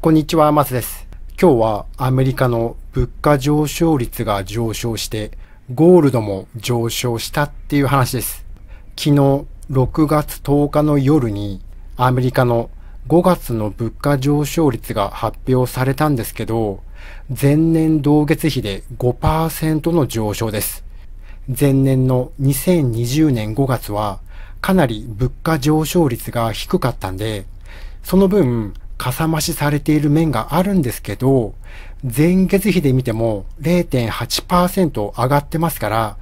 こんにちは、マスです。今日はアメリカの物価上昇率が上昇して、ゴールドも上昇したっていう話です。昨日6月10日の夜にアメリカの5月の物価上昇率が発表されたんですけど、前年同月比で5%の上昇です。前年の2020年5月はかなり物価上昇率が低かったんで、その分かさ増しされている面があるんですけど、前月比で見ても0.8%上がってますから、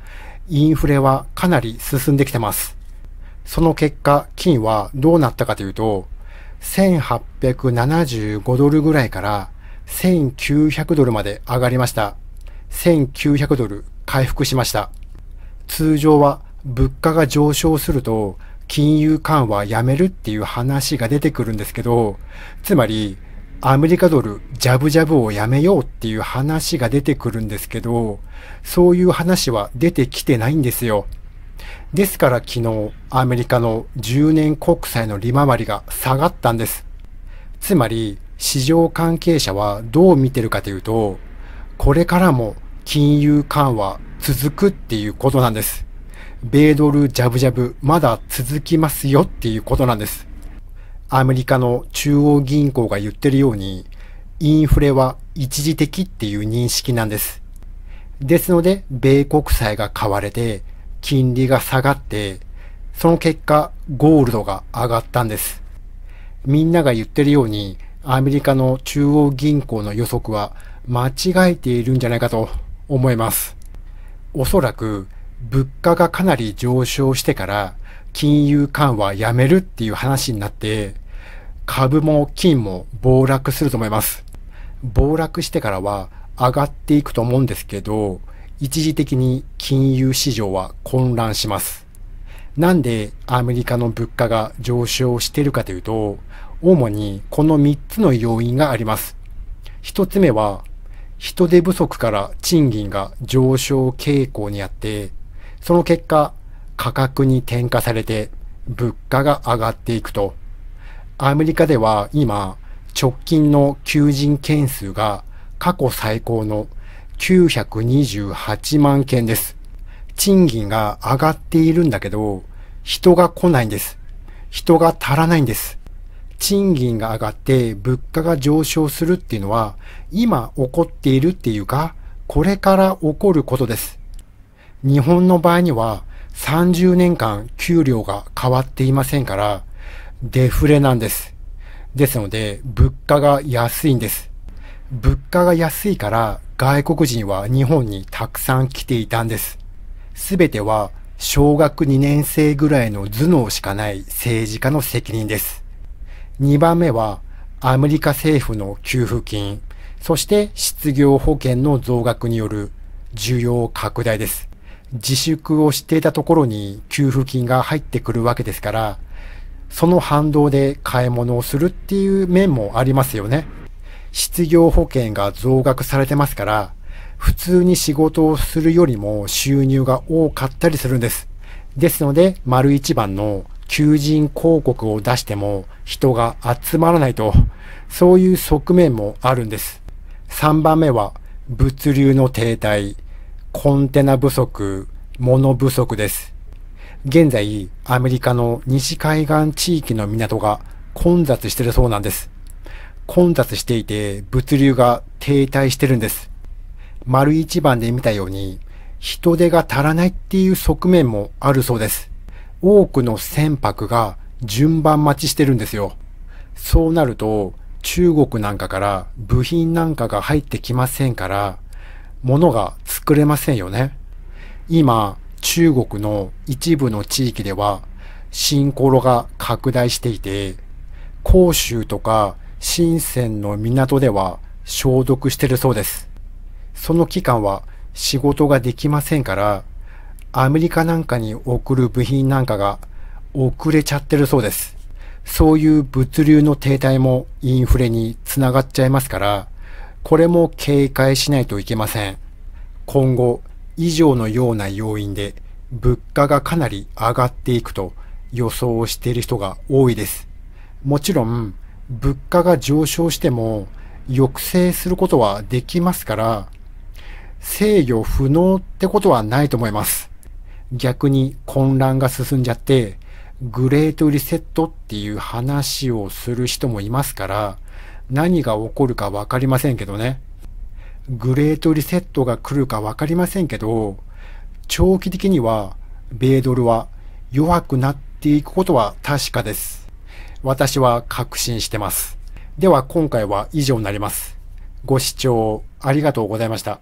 インフレはかなり進んできてます。その結果、金はどうなったかというと、1875ドルぐらいから1900ドルまで上がりました。1900ドル回復しました。通常は物価が上昇すると金融緩和やめるっていう話が出てくるんですけど、つまり、アメリカドル、ジャブジャブをやめようっていう話が出てくるんですけど、そういう話は出てきてないんですよ。ですから昨日、アメリカの10年国債の利回りが下がったんです。つまり、市場関係者はどう見てるかというと、これからも金融緩和続くっていうことなんです。米ドルジャブジャブ、まだ続きますよっていうことなんです。アメリカの中央銀行が言ってるように、インフレは一時的っていう認識なんです。ですので、米国債が買われて、金利が下がって、その結果、ゴールドが上がったんです。みんなが言ってるように、アメリカの中央銀行の予測は間違えているんじゃないかと思います。おそらく、物価がかなり上昇してから金融緩和やめるっていう話になって、株も金も暴落すると思います。暴落してからは上がっていくと思うんですけど、一時的に金融市場は混乱します。なんでアメリカの物価が上昇しているかというと、主にこの3つの要因があります。1つ目は、人手不足から賃金が上昇傾向にあって、その結果、価格に転嫁されて物価が上がっていくと。アメリカでは今、直近の求人件数が過去最高の928万件です。賃金が上がっているんだけど、人が来ないんです。人が足らないんです。賃金が上がって物価が上昇するっていうのは、今起こっているっていうか、これから起こることです。日本の場合には30年間給料が変わっていませんから、デフレなんです。ですので、物価が安いんです。物価が安いから外国人は日本にたくさん来ていたんです。すべては小学2年生ぐらいの頭脳しかない政治家の責任です。2番目はアメリカ政府の給付金、そして失業保険の増額による需要拡大です。自粛をしていたところに給付金が入ってくるわけですから、その反動で買い物をするっていう面もありますよね。失業保険が増額されてますから、普通に仕事をするよりも収入が多かったりするんです。ですので、丸一番の求人広告を出しても人が集まらないと、そういう側面もあるんです。3番目は物流の停滞。コンテナ不足、物不足です。現在、アメリカの西海岸地域の港が混雑してるそうなんです。混雑していて物流が停滞してるんです。丸一番で見たように、人手が足らないっていう側面もあるそうです。多くの船舶が順番待ちしてるんですよ。そうなると、中国なんかから部品なんかが入ってきませんから、ものが作れませんよね。今、中国の一部の地域では、シンコロが拡大していて、広州とか深センの港では消毒してるそうです。その期間は仕事ができませんから、アメリカなんかに送る部品なんかが遅れちゃってるそうです。そういう物流の停滞もインフレにつながっちゃいますから、これも警戒しないといけません。今後、以上のような要因で物価がかなり上がっていくと予想をしている人が多いです。もちろん、物価が上昇しても抑制することはできますから、制御不能ってことはないと思います。逆に混乱が進んじゃって、グレートリセットっていう話をする人もいますから、何が起こるかわかりませんけどね。グレートリセットが来るかわかりませんけど、長期的には、米ドルは弱くなっていくことは確かです。私は確信してます。では今回は以上になります。ご視聴ありがとうございました。